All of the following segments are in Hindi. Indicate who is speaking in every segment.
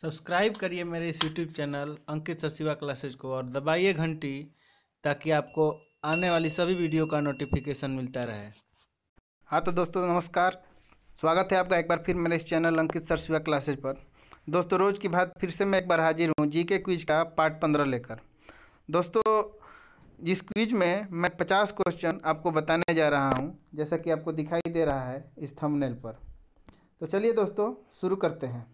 Speaker 1: सब्सक्राइब करिए मेरे इस YouTube channel Ankit Sarsiwa classes को और दबाइए घंटी ताकि आपको आने वाली सभी वीडियो का नोटिफिकेशन मिलता रहे हाँ तो दोस्तों नमस्कार स्वागत है आपका एक बार फिर मेरे इस चैनल अंकित सरसिवा क्लासेज पर दोस्तों रोज़ की बात फिर से मैं एक बार हाजिर हूँ जी के क्विज का पार्ट पंद्रह लेकर दोस्तों जिस क्विज में मैं पचास क्वेश्चन आपको बताने जा रहा हूँ जैसा कि आपको दिखाई दे रहा है इस थंबनेल पर तो चलिए दोस्तों शुरू करते हैं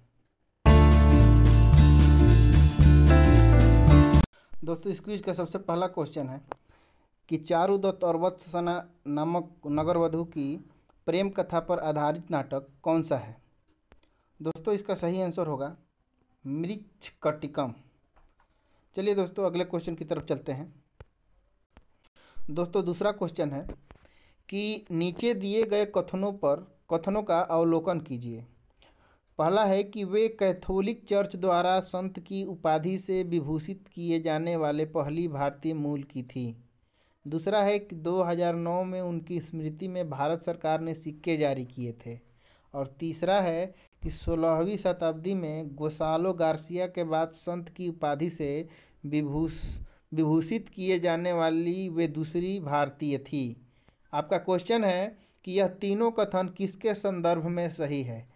Speaker 1: दोस्तों इस क्विज का सबसे पहला क्वेश्चन है कि चारुदत्त और वत्सना नामक नगरवधु की प्रेम कथा पर आधारित नाटक कौन सा है दोस्तों इसका सही आंसर होगा मृक्ष कटिकम चलिए दोस्तों अगले क्वेश्चन की तरफ चलते हैं दोस्तों दूसरा क्वेश्चन है कि नीचे दिए गए कथनों पर कथनों का अवलोकन कीजिए पहला है कि वे कैथोलिक चर्च द्वारा संत की उपाधि से विभूषित किए जाने वाले पहली भारतीय मूल की थी दूसरा है कि 2009 में उनकी स्मृति में भारत सरकार ने सिक्के जारी किए थे और तीसरा है कि सोलहवीं शताब्दी में गोसालो गार्सिया के बाद संत की उपाधि से विभूष विभूषित किए जाने वाली वे दूसरी भारतीय थी आपका क्वेश्चन है कि यह तीनों कथन किसके संदर्भ में सही है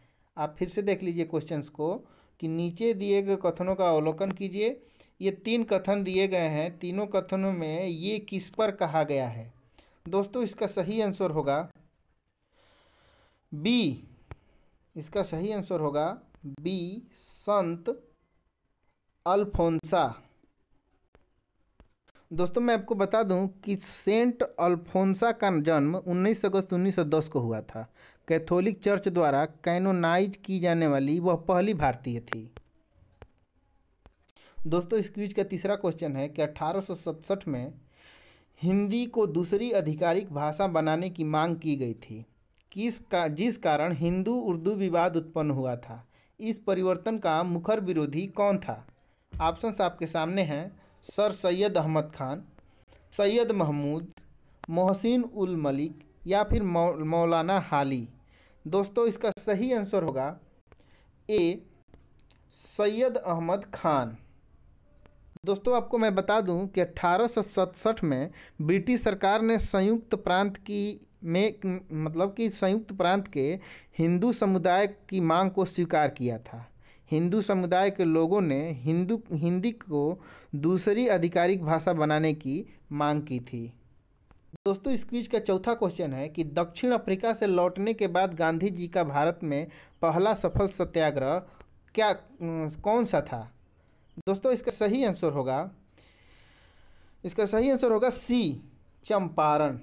Speaker 1: आप फिर से देख लीजिए क्वेश्चंस को कि नीचे दिए गए कथनों का अवलोकन कीजिए ये तीन कथन दिए गए हैं तीनों कथनों में ये किस पर कहा गया है दोस्तों इसका सही आंसर होगा बी इसका सही आंसर होगा बी संत अल्फोंसा दोस्तों मैं आपको बता दूं कि सेंट अल्फोंसा का जन्म 19 अगस्त 1910 को हुआ था कैथोलिक चर्च द्वारा कैनोनाइज की जाने वाली वह पहली भारतीय थी दोस्तों इस क्वीज का तीसरा क्वेश्चन है कि अठारह में हिंदी को दूसरी आधिकारिक भाषा बनाने की मांग की गई थी किस का जिस कारण हिंदू उर्दू विवाद उत्पन्न हुआ था इस परिवर्तन का मुखर विरोधी कौन था ऑप्शंस आपके सामने हैं सर सैयद अहमद खान सैयद महमूद मोहसिन उल मलिक या फिर मौलाना हाली दोस्तों इसका सही आंसर होगा ए सैयद अहमद खान दोस्तों आपको मैं बता दूं कि अट्ठारह में ब्रिटिश सरकार ने संयुक्त प्रांत की में मतलब कि संयुक्त प्रांत के हिंदू समुदाय की मांग को स्वीकार किया था हिंदू समुदाय के लोगों ने हिंदू हिंदी को दूसरी आधिकारिक भाषा बनाने की मांग की थी दोस्तों इस क्विज का चौथा क्वेश्चन है कि दक्षिण अफ्रीका से लौटने के बाद गांधी जी का भारत में पहला सफल सत्याग्रह क्या कौन सा था दोस्तों इसका सही आंसर होगा इसका सही आंसर होगा सी चंपारण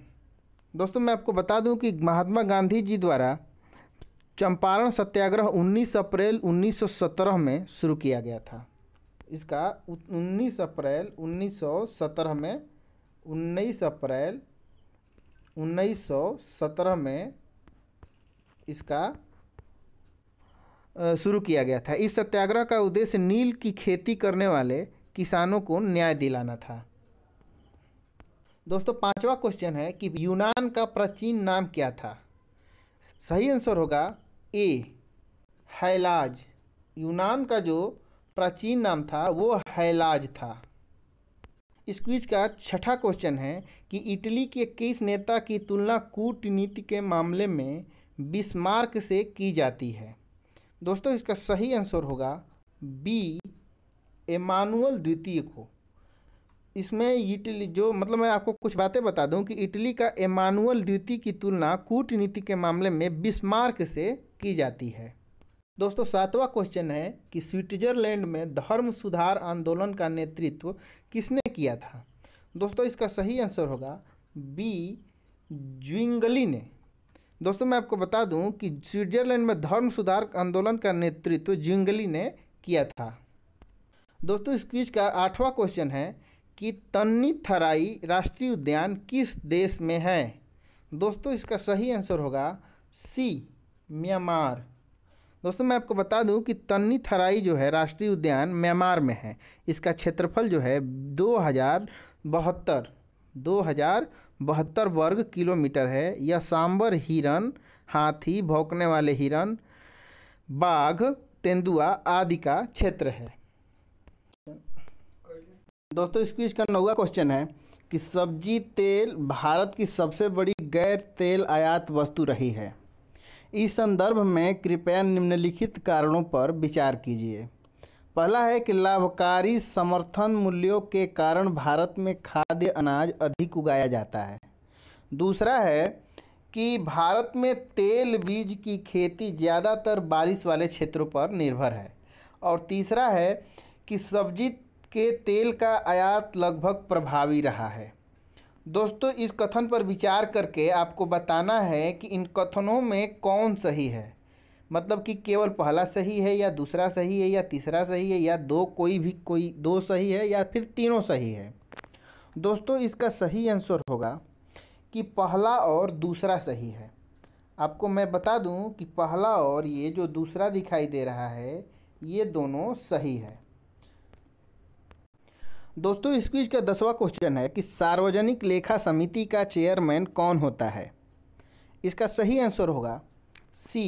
Speaker 1: दोस्तों मैं आपको बता दूं कि महात्मा गांधी जी द्वारा चंपारण सत्याग्रह 19 अप्रैल 1917 में शुरू किया गया था इसका 19 अप्रैल 1917 में 19 अप्रैल 1917 में इसका शुरू किया गया था इस सत्याग्रह का उद्देश्य नील की खेती करने वाले किसानों को न्याय दिलाना था दोस्तों पांचवा क्वेश्चन है कि यूनान का प्राचीन नाम क्या था सही आंसर होगा ए हैलाज यूनान का जो प्राचीन नाम था वो हैलाज था इस क्विज का छठा क्वेश्चन है कि इटली के किस नेता की तुलना कूटनीति के मामले में बिस्मार्क से की जाती है दोस्तों इसका सही आंसर होगा बी एमानुअल द्वितीय को इसमें इटली जो मतलब मैं आपको कुछ बातें बता दूं कि इटली का एमानुअल द्वितीय की तुलना कूटनीति के मामले में बिस्मार्क से की जाती है दोस्तों सातवां क्वेश्चन है कि स्विट्जरलैंड में धर्म सुधार आंदोलन का नेतृत्व किसने किया था दोस्तों इसका सही आंसर होगा बी ज्विंगली ने दोस्तों मैं आपको बता दूं कि स्विट्जरलैंड में धर्म सुधार आंदोलन का नेतृत्व ज्विंगली ने किया था दोस्तों इस क्विज का आठवां क्वेश्चन है कि तन्नी थराई राष्ट्रीय उद्यान किस देश में है दोस्तों इसका सही आंसर होगा सी म्यांमार दोस्तों मैं आपको बता दूं कि तन्नी थराई जो है राष्ट्रीय उद्यान म्यांमार में है इसका क्षेत्रफल जो है दो हज़ार बहत्तर दो हज़ार बहत्तर वर्ग किलोमीटर है यह सांबर हिरण हाथी भौंकने वाले हिरण बाघ तेंदुआ आदि का क्षेत्र है दोस्तों इस इसका का नौवा क्वेश्चन है कि सब्जी तेल भारत की सबसे बड़ी गैर तेल आयात वस्तु रही है इस संदर्भ में कृपया निम्नलिखित कारणों पर विचार कीजिए पहला है कि लाभकारी समर्थन मूल्यों के कारण भारत में खाद्य अनाज अधिक उगाया जाता है दूसरा है कि भारत में तेल बीज की खेती ज़्यादातर बारिश वाले क्षेत्रों पर निर्भर है और तीसरा है कि सब्जी के तेल का आयात लगभग प्रभावी रहा है दोस्तों इस कथन पर विचार करके आपको बताना है कि इन कथनों में कौन सही है मतलब कि केवल पहला सही है या दूसरा सही है या तीसरा सही है या दो कोई भी कोई दो सही है या फिर तीनों सही है दोस्तों इसका सही आंसर होगा कि पहला और दूसरा सही है आपको मैं बता दूं कि पहला और ये जो दूसरा दिखाई दे रहा है ये दोनों सही है दोस्तों इस क्विज का दसवां क्वेश्चन है कि सार्वजनिक लेखा समिति का चेयरमैन कौन होता है इसका सही आंसर होगा सी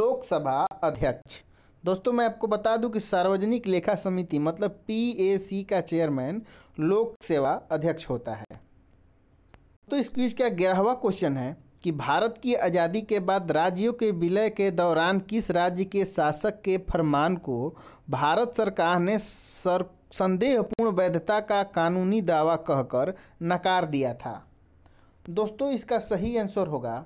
Speaker 1: लोकसभा अध्यक्ष दोस्तों मैं आपको बता दूं कि सार्वजनिक लेखा समिति मतलब पीएसी का चेयरमैन लोक सेवा अध्यक्ष होता है तो इस क्विज का ग्यारहवा क्वेश्चन है कि भारत की आज़ादी के बाद राज्यों के विलय के दौरान किस राज्य के शासक के फरमान को भारत सरकार ने सर संदेहपूर्ण वैधता का कानूनी दावा कहकर नकार दिया था दोस्तों इसका सही आंसर होगा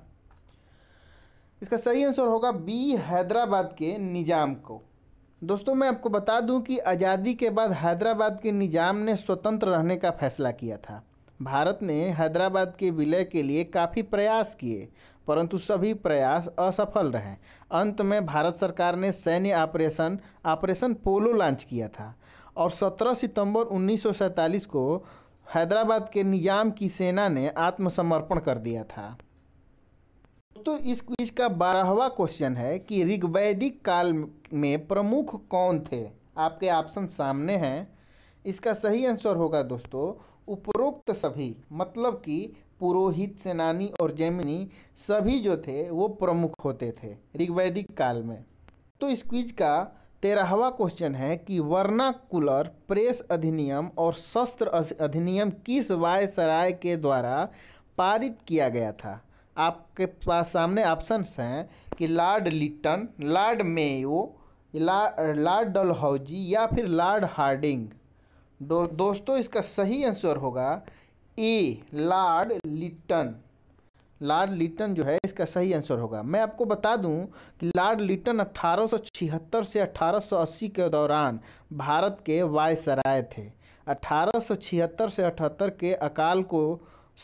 Speaker 1: इसका सही आंसर होगा बी हैदराबाद के निज़ाम को दोस्तों मैं आपको बता दूं कि आज़ादी के बाद हैदराबाद के निज़ाम ने स्वतंत्र रहने का फैसला किया था भारत ने हैदराबाद के विलय के लिए काफ़ी प्रयास किए परंतु सभी प्रयास असफल रहे अंत में भारत सरकार ने सैन्य ऑपरेशन ऑपरेशन पोलो लॉन्च किया था और 17 सितंबर उन्नीस को हैदराबाद के निजाम की सेना ने आत्मसमर्पण कर दिया था दोस्तों इस क्विज का बारहवा क्वेश्चन है कि ऋग्वैदिक काल में प्रमुख कौन थे आपके ऑप्शन सामने हैं इसका सही आंसर होगा दोस्तों उपरोक्त सभी मतलब कि पुरोहित सेनानी और जैमिनी सभी जो थे वो प्रमुख होते थे ऋग्वैदिक काल में तो इस क्विज का तेरहवा क्वेश्चन है कि वर्नाकुलर प्रेस अधिनियम और शस्त्र अधिनियम किस वायसराय के द्वारा पारित किया गया था आपके पास सामने ऑप्शंस हैं कि Lord Lytton Lord Mayo Lord ला, डलहौजी या फिर लॉर्ड हार्डिंग दो, दोस्तों इसका सही आंसर होगा A Lord Lytton Lord Lytton जो है इसका सही आंसर होगा मैं आपको बता दूं कि लॉर्ड लिटन 1876 से 1880 के दौरान भारत के वायसराय थे 1876 से अठहत्तर के अकाल को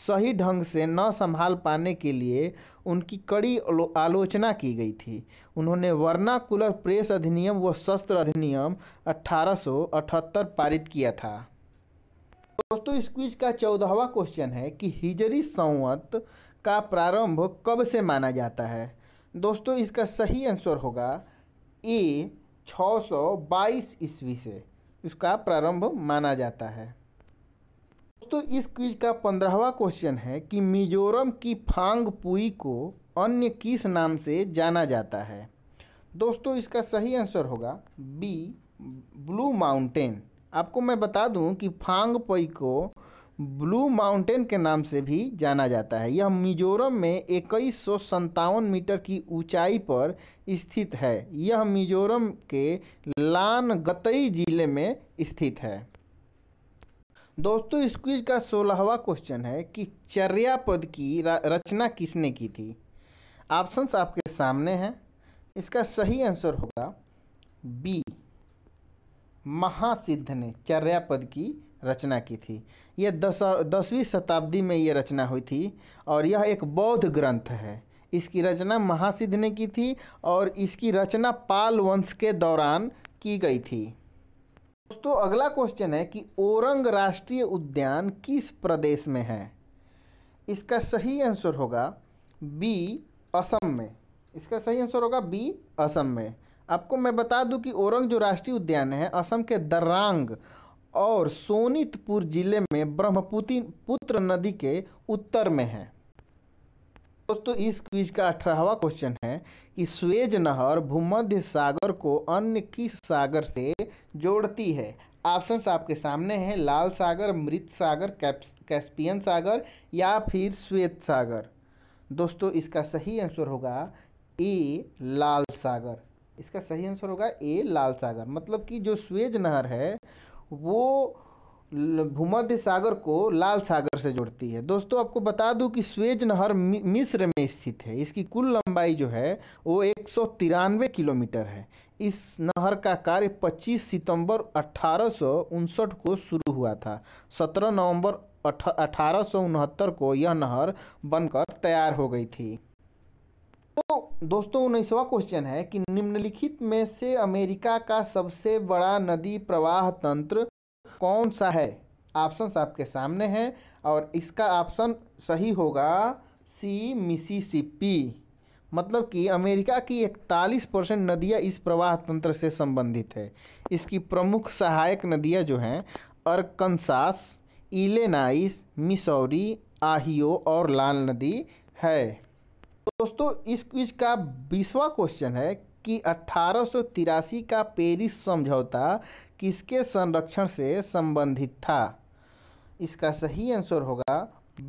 Speaker 1: सही ढंग से न संभाल पाने के लिए उनकी कड़ी आलोचना की गई थी उन्होंने वर्नाकुलर प्रेस अधिनियम व शस्त्र अधिनियम 1878 पारित किया था दोस्तों इस क्विज का चौदहवा क्वेश्चन है कि हिजरी संवत का प्रारंभ कब से माना जाता है दोस्तों इसका सही आंसर होगा ए 622 ईस्वी से इसका प्रारंभ माना जाता है दोस्तों इस क्विज का पंद्रहवा क्वेश्चन है कि मिजोरम की फांग पुई को अन्य किस नाम से जाना जाता है दोस्तों इसका सही आंसर होगा बी ब्लू माउंटेन आपको मैं बता दूं कि फांग पुई को ब्लू माउंटेन के नाम से भी जाना जाता है यह मिजोरम में इक्कीस मीटर की ऊंचाई पर स्थित है यह मिजोरम के लानगतई जिले में स्थित है दोस्तों इस क्विज का सोलहवा क्वेश्चन है कि चर्यापद की रचना किसने की थी ऑप्शंस आपके सामने हैं इसका सही आंसर होगा बी महासिद्ध ने चर्यापद की रचना की थी यह दस दसवीं शताब्दी में यह रचना हुई थी और यह एक बौद्ध ग्रंथ है इसकी रचना महासिद्ध ने की थी और इसकी रचना पाल वंश के दौरान की गई थी दोस्तों अगला क्वेश्चन है कि ओरंग राष्ट्रीय उद्यान किस प्रदेश में है इसका सही आंसर होगा बी असम में इसका सही आंसर होगा बी असम में आपको मैं बता दूं कि ओरंग जो राष्ट्रीय उद्यान है असम के दर्रांग और सोनितपुर जिले में ब्रह्मपुत्री पुत्र नदी के उत्तर में है दोस्तों इस क्विज का अठारहवा क्वेश्चन है कि स्वेज नहर भूमध्य सागर को अन्य किस सागर से जोड़ती है ऑप्शंस आपके सामने हैं लाल सागर मृत सागर कैस्पियन सागर या फिर श्वेत सागर दोस्तों इसका सही आंसर होगा ए लाल सागर इसका सही आंसर होगा ए लाल सागर मतलब कि जो स्वेज नहर है वो भूमध्य सागर को लाल सागर से जोड़ती है दोस्तों आपको बता दूं कि स्वेज नहर मिस्र में स्थित है इसकी कुल लंबाई जो है वो एक किलोमीटर है इस नहर का कार्य 25 सितंबर अठारह को शुरू हुआ था 17 नवंबर अठारह को यह नहर बनकर तैयार हो गई थी तो दोस्तों उन्नीसवा क्वेश्चन है कि निम्नलिखित में से अमेरिका का सबसे बड़ा नदी प्रवाह तंत्र कौन सा है ऑप्शंस आपके सामने हैं और इसका ऑप्शन सही होगा सी मिसिसिपी मतलब कि अमेरिका की इकतालीस परसेंट नदियाँ इस प्रवाह तंत्र से संबंधित है इसकी प्रमुख सहायक नदियाँ जो हैं अर्कनसास इलेनाइस मिसौरी आहियो और लाल नदी है दोस्तों इस क्विज का बीसवा क्वेश्चन है कि अट्ठारह का पेरिस समझौता किसके संरक्षण से संबंधित था इसका सही आंसर होगा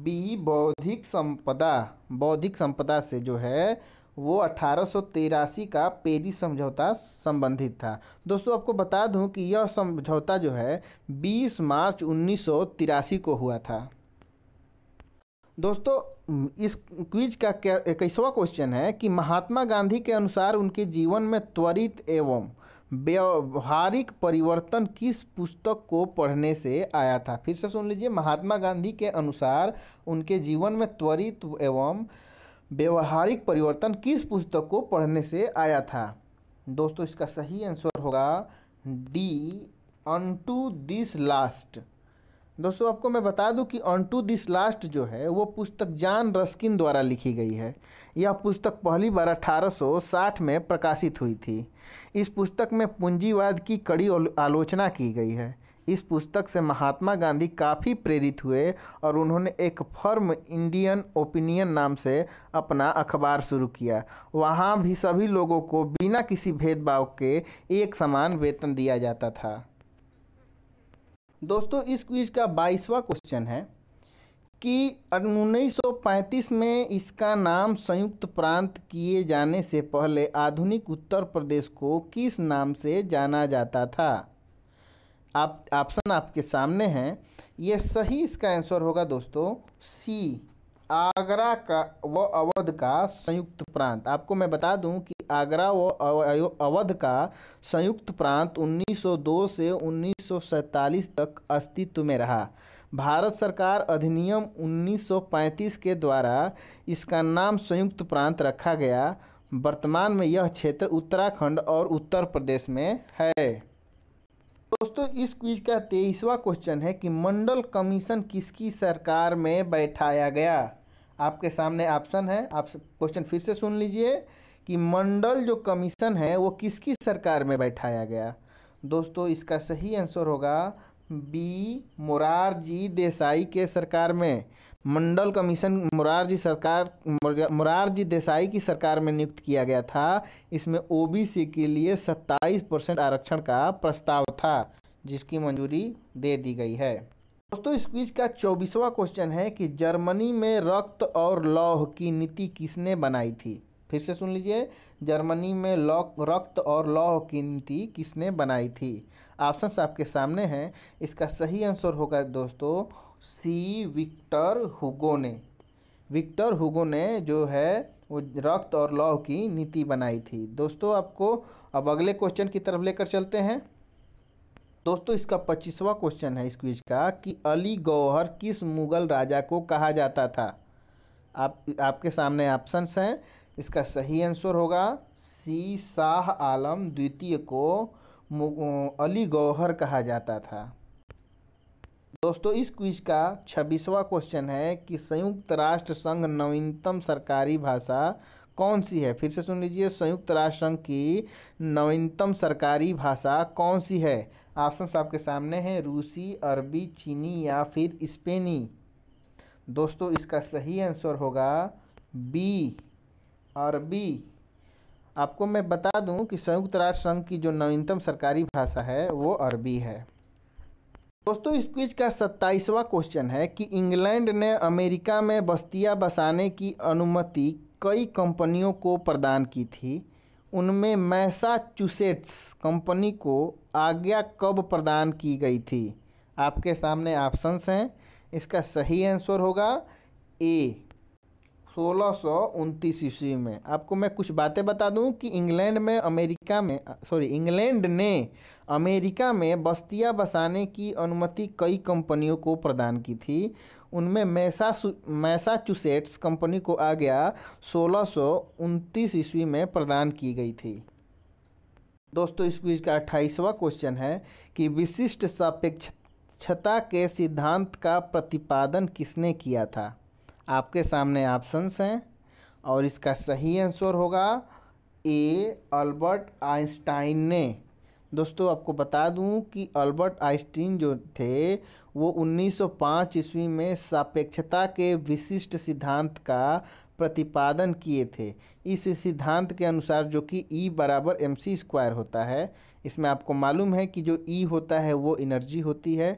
Speaker 1: बी बौद्धिक संपदा बौद्धिक संपदा से जो है वो अट्ठारह का पेरिस समझौता संबंधित था दोस्तों आपको बता दूं कि यह समझौता जो है 20 मार्च उन्नीस को हुआ था दोस्तों इस क्विज का इक्कीसवा क्वेश्चन है कि महात्मा गांधी के अनुसार उनके जीवन में त्वरित एवं व्यवहारिक परिवर्तन किस पुस्तक को पढ़ने से आया था फिर से सुन लीजिए महात्मा गांधी के अनुसार उनके जीवन में त्वरित एवं व्यवहारिक परिवर्तन किस पुस्तक को पढ़ने से आया था दोस्तों इसका सही आंसर होगा D unto this last दोस्तों आपको मैं बता दूं कि ऑन टू दिस लास्ट जो है वो पुस्तक जान रस्किन द्वारा लिखी गई है यह पुस्तक पहली बार 1860 में प्रकाशित हुई थी इस पुस्तक में पूंजीवाद की कड़ी आलोचना की गई है इस पुस्तक से महात्मा गांधी काफ़ी प्रेरित हुए और उन्होंने एक फर्म इंडियन ओपिनियन नाम से अपना अखबार शुरू किया वहाँ भी सभी लोगों को बिना किसी भेदभाव के एक समान वेतन दिया जाता था दोस्तों इस क्विज का बाईसवा क्वेश्चन है कि उन्नीस में इसका नाम संयुक्त प्रांत किए जाने से पहले आधुनिक उत्तर प्रदेश को किस नाम से जाना जाता था आप ऑप्शन आपके सामने हैं यह सही इसका आंसर होगा दोस्तों सी आगरा का व अवध का संयुक्त प्रांत आपको मैं बता दूं कि आगरा व अवध का संयुक्त प्रांत 1902 से उन्नीस तक अस्तित्व में रहा भारत सरकार अधिनियम 1935 के द्वारा इसका नाम संयुक्त प्रांत रखा गया वर्तमान में यह क्षेत्र उत्तराखंड और उत्तर प्रदेश में है दोस्तों इस क्विज का तेईसवा क्वेश्चन है कि मंडल कमीशन किसकी सरकार में बैठाया गया आपके सामने ऑप्शन है आप क्वेश्चन फिर से सुन लीजिए कि मंडल जो कमीशन है वो किसकी सरकार में बैठाया गया दोस्तों इसका सही आंसर होगा बी मुरारजी देसाई के सरकार में मंडल कमीशन मुरारजी सरकार मुरारजी देसाई की सरकार में नियुक्त किया गया था इसमें ओबीसी के लिए 27 परसेंट आरक्षण का प्रस्ताव था जिसकी मंजूरी दे दी गई है दोस्तों इस क्विज का चौबीसवा क्वेश्चन है कि जर्मनी में रक्त और लौह की नीति किसने बनाई थी फिर से सुन लीजिए जर्मनी में लौ रक्त और लौह की नीति किसने बनाई थी ऑप्शन आपके सामने हैं इसका सही आंसर होगा दोस्तों सी विक्टर हुगो ने विक्टर हुगो ने जो है वो रक्त और लौह की नीति बनाई थी दोस्तों आपको अब अगले क्वेश्चन की तरफ लेकर चलते हैं दोस्तों इसका पच्चीसवा क्वेश्चन है इस क्विज का कि अली गौहर किस मुग़ल राजा को कहा जाता था आप आपके सामने ऑप्शंस हैं इसका सही आंसर होगा सी शाह आलम द्वितीय को अली गौहर कहा जाता था दोस्तों इस क्विज का छब्बीसवा क्वेश्चन है कि संयुक्त राष्ट्र संघ नवीनतम सरकारी भाषा कौन सी है फिर से सुन लीजिए संयुक्त राष्ट्र संघ की नवीनतम सरकारी भाषा कौन सी है ऑप्शन आपके सामने हैं रूसी अरबी चीनी या फिर स्पेनी दोस्तों इसका सही आंसर होगा बी अरबी आपको मैं बता दूं कि संयुक्त राष्ट्र संघ की जो नवीनतम सरकारी भाषा है वो अरबी है दोस्तों इस क्विज का सत्ताईसवां क्वेश्चन है कि इंग्लैंड ने अमेरिका में बस्तियां बसाने की अनुमति कई कंपनियों को प्रदान की थी उनमें मैसाचुसेट्स कंपनी को आज्ञा कब प्रदान की गई थी आपके सामने ऑप्शंस हैं इसका सही आंसर होगा ए सोलह सौ उनतीस ईस्वी में आपको मैं कुछ बातें बता दूं कि इंग्लैंड में अमेरिका में सॉरी इंग्लैंड ने अमेरिका में बस्तियां बसाने की अनुमति कई कंपनियों को प्रदान की थी उनमें मैसा मैसाचुसेट्स कंपनी को आज्ञा सोलह ईस्वी में प्रदान की गई थी दोस्तों इस क्विज का अट्ठाईसवा क्वेश्चन है कि विशिष्ट सापेक्षता के सिद्धांत का प्रतिपादन किसने किया था आपके सामने ऑप्शंस हैं और इसका सही आंसर होगा ए अल्बर्ट आइंस्टाइन ने दोस्तों आपको बता दूं कि अल्बर्ट आइंस्टीन जो थे वो 1905 ईस्वी में सापेक्षता के विशिष्ट सिद्धांत का प्रतिपादन किए थे इस सिद्धांत के अनुसार जो कि ई e बराबर एम सी स्क्वायर होता है इसमें आपको मालूम है कि जो ई e होता है वो एनर्जी होती है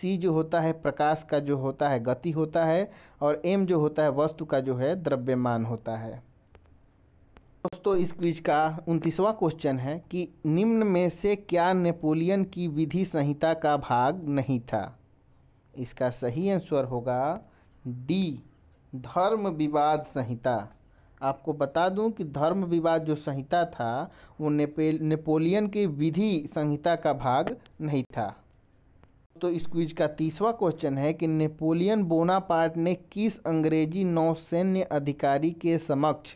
Speaker 1: सी जो होता है प्रकाश का जो होता है गति होता है और एम जो होता है वस्तु का जो है द्रव्यमान होता है दोस्तों इस क्विज का उनतीसवां क्वेश्चन है कि निम्न में से क्या नेपोलियन की विधि संहिता का भाग नहीं था इसका सही आंसर होगा डी धर्म विवाद संहिता आपको बता दूं कि धर्म विवाद जो संहिता था वो नेपोलियन की विधि संहिता का भाग नहीं था तो इस क्विज का तीसवा क्वेश्चन है कि नेपोलियन बोनापार्ट ने किस अंग्रेजी नौसैन्य अधिकारी के समक्ष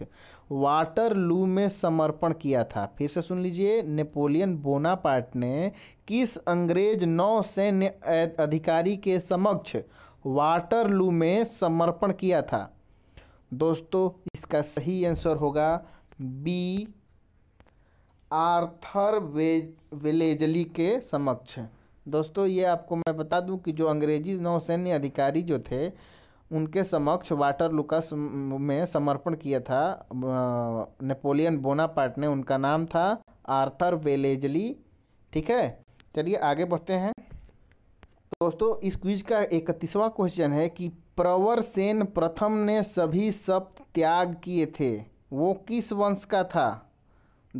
Speaker 1: वाटरलू में समर्पण किया था फिर से सुन लीजिए नेपोलियन बोनापार्ट ने किस अंग्रेज नौसैन्य अधिकारी के समक्ष वाटरलू में समर्पण किया था दोस्तों इसका सही आंसर होगा बी आर्थर वे विलेजली के समक्ष दोस्तों ये आपको मैं बता दूं कि जो अंग्रेजी नौसैन्य अधिकारी जो थे उनके समक्ष वाटर का में समर्पण किया था नेपोलियन बोनापार्ट ने उनका नाम था आर्थर वेलेजली ठीक है चलिए आगे बढ़ते हैं दोस्तों इस क्विज का इकतीसवां क्वेश्चन है कि प्रवरसेन प्रथम ने सभी सप्त त्याग किए थे वो किस वंश का था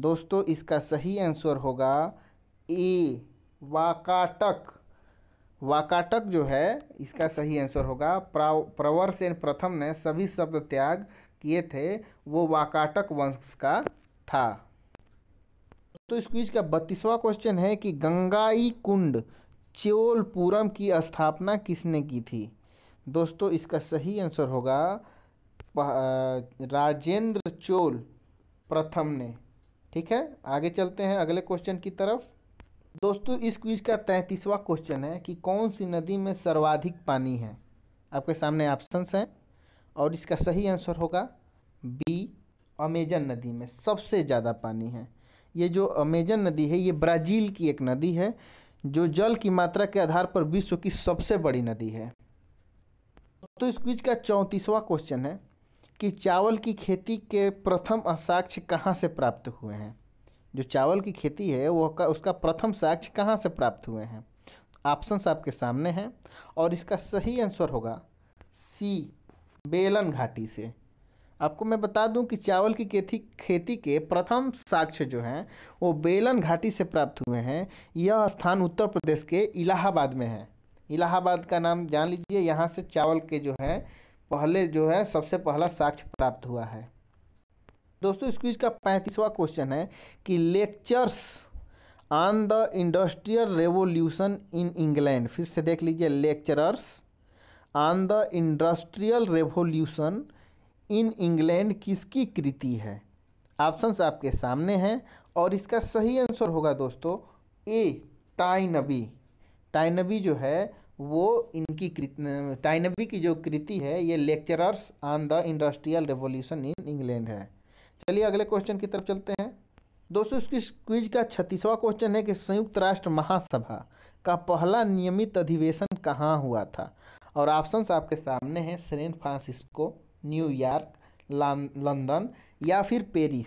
Speaker 1: दोस्तों इसका सही आंसर होगा ए वाकाटक वाकाटक जो है इसका सही आंसर होगा प्रवर सेन प्रथम ने सभी शब्द त्याग किए थे वो वाकाटक वंश का था तो इस क्विज का बत्तीसवा क्वेश्चन है कि गंगाई कुंड चोलपुरम की स्थापना किसने की थी दोस्तों इसका सही आंसर होगा राजेंद्र चोल प्रथम ने ठीक है आगे चलते हैं अगले क्वेश्चन की तरफ दोस्तों इस क्विज का तैंतीसवा क्वेश्चन है कि कौन सी नदी में सर्वाधिक पानी है आपके सामने ऑप्शंस हैं और इसका सही आंसर होगा बी अमेजन नदी में सबसे ज़्यादा पानी है ये जो अमेजन नदी है ये ब्राज़ील की एक नदी है जो जल की मात्रा के आधार पर विश्व की सबसे बड़ी नदी है तो इस क्विज का चौंतीसवा क्वेश्चन है कि चावल की खेती के प्रथम साक्ष्य कहाँ से प्राप्त हुए हैं जो चावल की खेती है वो का उसका प्रथम साक्ष्य कहाँ से प्राप्त हुए हैं ऑप्शंस आपके सामने हैं और इसका सही आंसर होगा सी बेलन घाटी से आपको मैं बता दूं कि चावल की खेती खेती के प्रथम साक्ष्य जो हैं वो बेलन घाटी से प्राप्त हुए हैं यह स्थान उत्तर प्रदेश के इलाहाबाद में है इलाहाबाद का नाम जान लीजिए यहाँ से चावल के जो है पहले जो है सबसे पहला साक्ष्य प्राप्त हुआ है दोस्तों इस क्विज का पैंतीसवा क्वेश्चन है कि lectures on the industrial revolution in England फिर से देख लीजिए lecturers on the industrial revolution in England किसकी कृति है ऑप्शंस आपके सामने हैं और इसका सही आंसर होगा दोस्तों ए टाइनबी टाइनबी जो है वो इनकी टाइनबी की जो कृति है ये lecturers on the industrial revolution in England है चलिए अगले क्वेश्चन की तरफ चलते हैं दोस्तों इसकी क्विज का छत्तीसवां क्वेश्चन है कि संयुक्त राष्ट्र महासभा का पहला नियमित अधिवेशन कहाँ हुआ था और ऑप्शंस आपके सामने हैं सैन फ्रांसिस्को न्यूयॉर्क लंदन या फिर पेरिस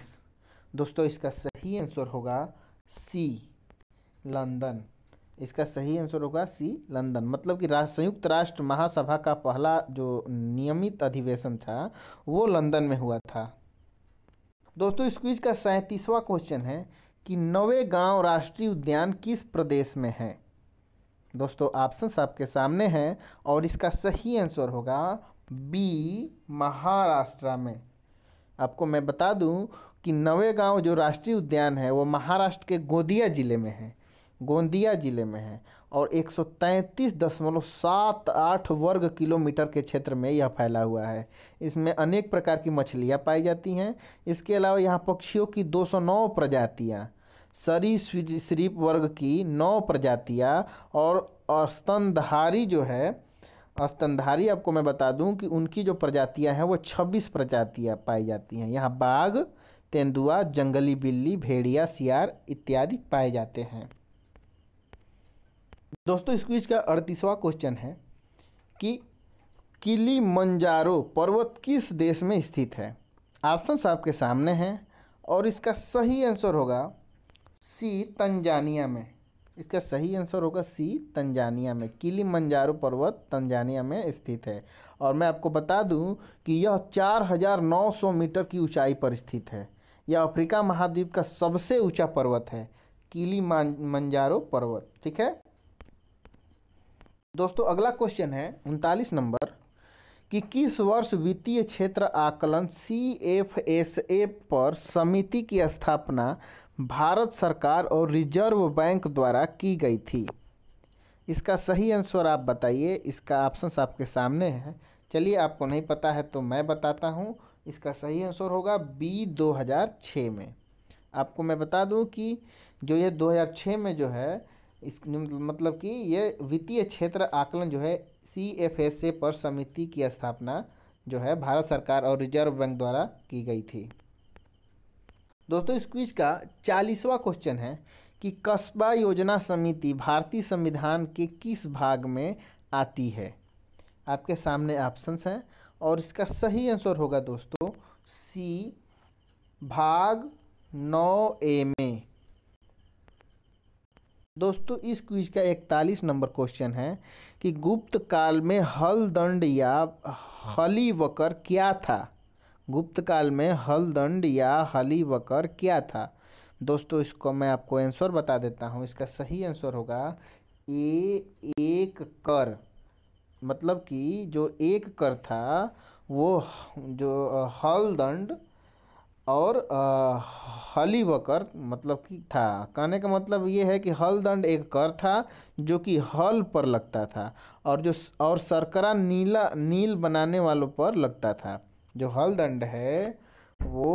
Speaker 1: दोस्तों इसका सही आंसर होगा सी लंदन इसका सही आंसर होगा सी लंदन मतलब कि राष्ट्र संयुक्त राष्ट्र महासभा का पहला जो नियमित अधिवेशन था वो लंदन में हुआ था दोस्तों इस क्विज का सैंतीसवां क्वेश्चन है कि नवे गांव राष्ट्रीय उद्यान किस प्रदेश में है दोस्तों ऑप्शंस आपके सामने हैं और इसका सही आंसर होगा बी महाराष्ट्र में आपको मैं बता दूं कि नवे गांव जो राष्ट्रीय उद्यान है वो महाराष्ट्र के गोंदिया ज़िले में है गोंदिया ज़िले में है और एक वर्ग किलोमीटर के क्षेत्र में यह फैला हुआ है इसमें अनेक प्रकार की मछलियाँ पाई जाती हैं इसके अलावा यहाँ पक्षियों की 209 प्रजातियाँ सरी श्रीप वर्ग की नौ प्रजातियाँ और स्तनधारी जो है स्तनधारी आपको मैं बता दूं कि उनकी जो प्रजातियाँ हैं वो 26 प्रजातियाँ पाई जाती हैं यहाँ बाघ तेंदुआ जंगली बिल्ली भेड़िया सियार इत्यादि पाए जाते हैं दोस्तों इस क्विज का अड़तीसवां क्वेश्चन है कि किली मंजारो पर्वत किस देश में स्थित है ऑप्शन आपके सामने हैं और इसका सही आंसर होगा सी तंजानिया में इसका सही आंसर होगा सी तंजानिया में किली मंजारो पर्वत तंजानिया में स्थित है और मैं आपको बता दूं कि यह 4,900 मीटर की ऊंचाई पर स्थित है यह अफ्रीका महाद्वीप का सबसे ऊंचा पर्वत है किली मंजारो पर्वत ठीक है दोस्तों अगला क्वेश्चन है उनतालीस नंबर कि किस वर्ष वित्तीय क्षेत्र आकलन सी एफ एस ए पर समिति की स्थापना भारत सरकार और रिजर्व बैंक द्वारा की गई थी इसका सही आंसर आप बताइए इसका ऑप्शन आपके सामने है चलिए आपको नहीं पता है तो मैं बताता हूँ इसका सही आंसर होगा बी 2006 में आपको मैं बता दूँ कि जो ये 2006 में जो है इस मतलब कि ये वित्तीय क्षेत्र आकलन जो है सी एफ एस ए पर समिति की स्थापना जो है भारत सरकार और रिजर्व बैंक द्वारा की गई थी दोस्तों इस क्विज का चालीसवा क्वेश्चन है कि कस्बा योजना समिति भारतीय संविधान के किस भाग में आती है आपके सामने ऑप्शंस हैं और इसका सही आंसर होगा दोस्तों सी भाग नौ ए में दोस्तों इस क्विज का इकतालीस नंबर क्वेश्चन है कि गुप्त काल में हल दंड या हलीवकर क्या था गुप्त काल में हल दंड या हलीवकर क्या था दोस्तों इसको मैं आपको आंसर बता देता हूँ इसका सही आंसर होगा ए एक कर मतलब कि जो एक कर था वो जो हल दंड और हली व कर मतलब कि था कहने का मतलब ये है कि हल दंड एक कर था जो कि हल पर लगता था और जो और सरकरा नीला नील बनाने वालों पर लगता था जो हल दंड है वो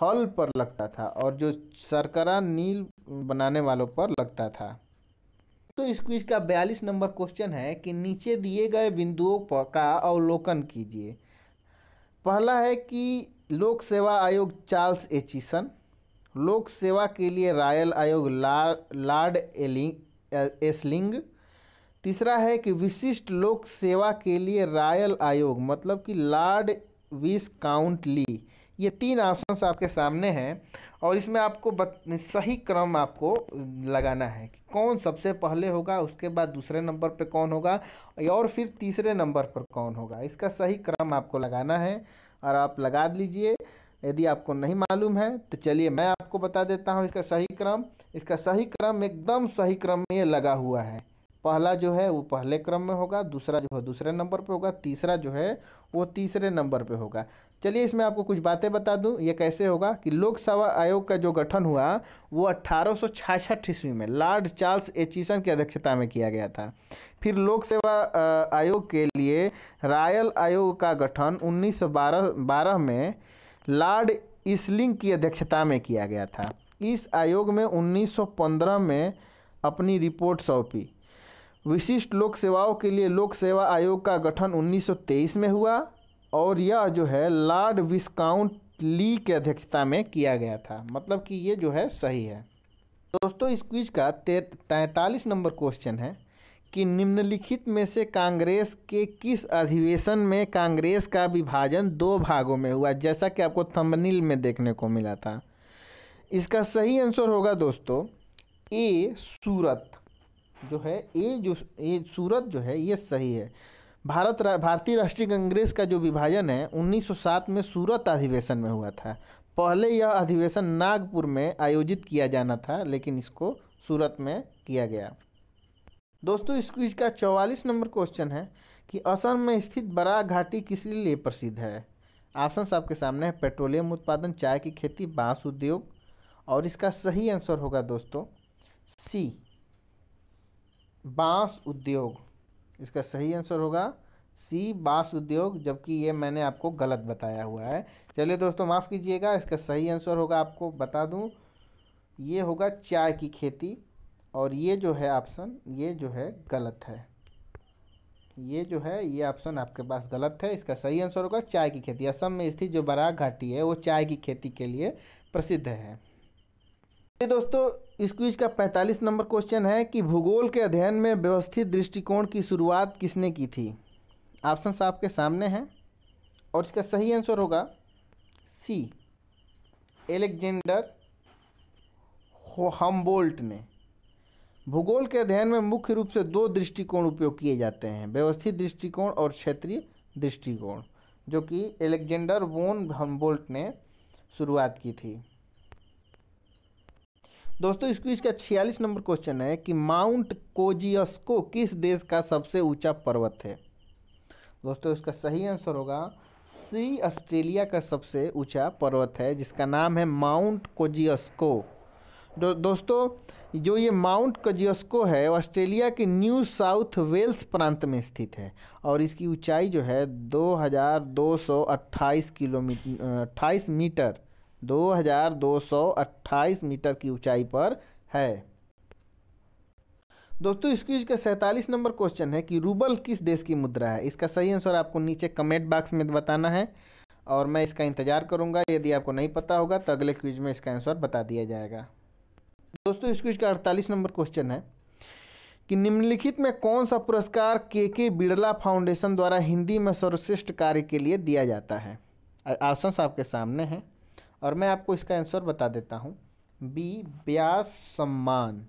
Speaker 1: हल पर लगता था और जो सरकरा नील बनाने वालों पर लगता था तो इस क्विज का बयालीस नंबर क्वेश्चन है कि नीचे दिए गए बिंदुओं पर का अवलोकन कीजिए पहला है कि लोक सेवा आयोग चार्ल्स एचिसन लोक सेवा के लिए रॉयल आयोग लॉर्ड एलिंग एसलिंग तीसरा है कि विशिष्ट लोक सेवा के लिए रॉयल आयोग मतलब कि लॉर्ड विस काउंट ली ये तीन ऑप्शंस आपके सामने हैं और इसमें आपको बत, सही क्रम आपको लगाना है कि कौन सबसे पहले होगा उसके बाद दूसरे नंबर पर कौन होगा और फिर तीसरे नंबर पर कौन होगा इसका सही क्रम आपको लगाना है और आप लगा लीजिए यदि आपको नहीं मालूम है तो चलिए मैं आपको बता देता हूँ इसका सही क्रम इसका सही क्रम एकदम सही क्रम में लगा हुआ है पहला जो है वो पहले क्रम में होगा दूसरा जो है दूसरे नंबर पे होगा तीसरा जो है वो तीसरे नंबर पे होगा चलिए इसमें आपको कुछ बातें बता दूं ये कैसे होगा कि लोक सेवा आयोग का जो गठन हुआ वो अट्ठारह ईस्वी में लॉर्ड चार्ल्स एचिसन की अध्यक्षता में किया गया था फिर लोक सेवा आयोग के लिए रॉयल आयोग का गठन 1912 बारह में लॉर्ड इसलिंग की अध्यक्षता में किया गया था इस आयोग में 1915 में अपनी रिपोर्ट सौंपी विशिष्ट लोक सेवाओं के लिए लोक सेवा आयोग का गठन 1923 में हुआ और यह जो है लॉर्ड विस्काउंट ली के अध्यक्षता में किया गया था मतलब कि ये जो है सही है दोस्तों इस क्विज का तैंतालीस नंबर क्वेश्चन है कि निम्नलिखित में से कांग्रेस के किस अधिवेशन में कांग्रेस का विभाजन दो भागों में हुआ जैसा कि आपको थंबनेल में देखने को मिला था इसका सही आंसर होगा दोस्तों ए सूरत जो है ए जो ए सूरत जो है ये सही है भारत रा, भारतीय राष्ट्रीय कांग्रेस का जो विभाजन है 1907 में सूरत अधिवेशन में हुआ था पहले यह अधिवेशन नागपुर में आयोजित किया जाना था लेकिन इसको सूरत में किया गया दोस्तों इस क्विज का चौवालीस नंबर क्वेश्चन है कि असम में स्थित बरा घाटी किस लिए प्रसिद्ध है ऑप्शन आपके सामने है पेट्रोलियम उत्पादन चाय की खेती बांस उद्योग और इसका सही आंसर होगा दोस्तों सी बांस उद्योग इसका सही आंसर होगा सी बांस उद्योग जबकि ये मैंने आपको गलत बताया हुआ है चलिए दोस्तों माफ़ कीजिएगा इसका सही आंसर होगा आपको बता दूँ ये होगा चाय की खेती और ये जो है ऑप्शन ये जो है गलत है ये जो है ये ऑप्शन आपके पास गलत है इसका सही आंसर होगा चाय की खेती असम में स्थित जो बराग घाटी है वो चाय की खेती के लिए प्रसिद्ध है दोस्तों इस क्वीज का 45 नंबर क्वेश्चन है कि भूगोल के अध्ययन में व्यवस्थित दृष्टिकोण की शुरुआत किसने की थी ऑप्शन आपके सामने हैं और इसका सही आंसर होगा सी एलेक्जेंडर हमबोल्ट ने भूगोल के अध्ययन में मुख्य रूप से दो दृष्टिकोण उपयोग किए जाते हैं व्यवस्थित दृष्टिकोण और क्षेत्रीय दृष्टिकोण जो कि एलेक्जेंडर वोन हम्बोल्ट ने शुरुआत की थी दोस्तों इसको इसका छियालीस नंबर क्वेश्चन है कि माउंट कोजियस्को किस देश का सबसे ऊंचा पर्वत है दोस्तों इसका सही आंसर होगा सी ऑस्ट्रेलिया का सबसे ऊंचा पर्वत है जिसका नाम है माउंट कोजियस्को दो, दोस्तों जो ये माउंट कोजियस्को है ऑस्ट्रेलिया के न्यू साउथ वेल्स प्रांत में स्थित है और इसकी ऊंचाई जो है अट्ठाईस किलोमीटर अट्ठाईस मीटर 2228 मीटर की ऊंचाई पर है दोस्तों इस क्विज का सैंतालीस नंबर क्वेश्चन है कि रूबल किस देश की मुद्रा है इसका सही आंसर आपको नीचे कमेंट बॉक्स में बताना है और मैं इसका इंतजार करूंगा यदि आपको नहीं पता होगा तो अगले क्विज में इसका आंसर बता दिया जाएगा दोस्तों इस क्विज का अड़तालीस नंबर क्वेश्चन है कि निम्नलिखित में कौन सा पुरस्कार के के बिड़ला फाउंडेशन द्वारा हिंदी में सर्वश्रेष्ठ कार्य के लिए दिया जाता है ऑप्शन आपके सामने हैं और मैं आपको इसका आंसर बता देता हूँ बी ब्यास सम्मान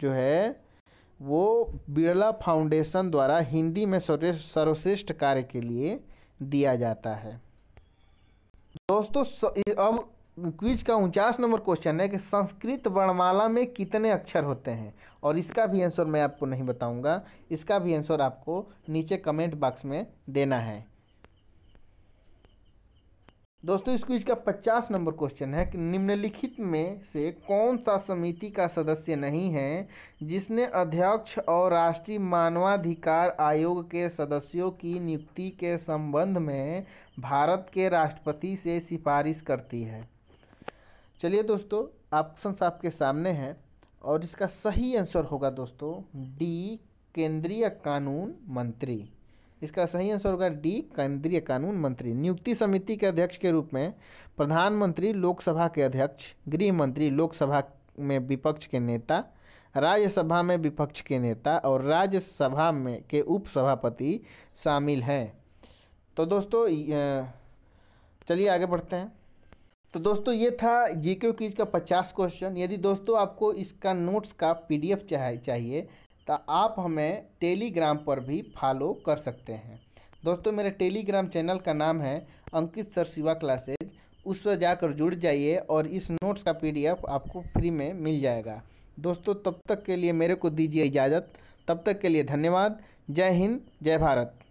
Speaker 1: जो है वो बिरला फाउंडेशन द्वारा हिंदी में सर्वश्रेष्ठ कार्य के लिए दिया जाता है दोस्तों अब क्विज का उनचास नंबर क्वेश्चन है कि संस्कृत वर्णमाला में कितने अक्षर होते हैं और इसका भी आंसर मैं आपको नहीं बताऊंगा इसका भी आंसर आपको नीचे कमेंट बॉक्स में देना है दोस्तों इस क्विज का 50 नंबर क्वेश्चन है कि निम्नलिखित में से कौन सा समिति का सदस्य नहीं है जिसने अध्यक्ष और राष्ट्रीय मानवाधिकार आयोग के सदस्यों की नियुक्ति के संबंध में भारत के राष्ट्रपति से सिफारिश करती है चलिए दोस्तों ऑप्शन आपके सामने हैं और इसका सही आंसर होगा दोस्तों डी केंद्रीय कानून मंत्री इसका सही आंसर होगा डी केंद्रीय कानून मंत्री नियुक्ति समिति के अध्यक्ष के रूप में प्रधानमंत्री लोकसभा के अध्यक्ष गृह मंत्री लोकसभा में विपक्ष के नेता राज्यसभा में विपक्ष के नेता और राज्यसभा में के उपसभापति शामिल हैं तो दोस्तों चलिए आगे बढ़ते हैं तो दोस्तों ये था जी क्यू का पचास क्वेश्चन यदि दोस्तों आपको इसका नोट्स का पीडीएफ चाहिए तो आप हमें टेलीग्राम पर भी फॉलो कर सकते हैं दोस्तों मेरे टेलीग्राम चैनल का नाम है अंकित सर शिवा क्लासेज उस पर जाकर जुड़ जाइए और इस नोट्स का पीडीएफ आपको फ्री में मिल जाएगा दोस्तों तब तक के लिए मेरे को दीजिए इजाज़त तब तक के लिए धन्यवाद जय हिंद जय भारत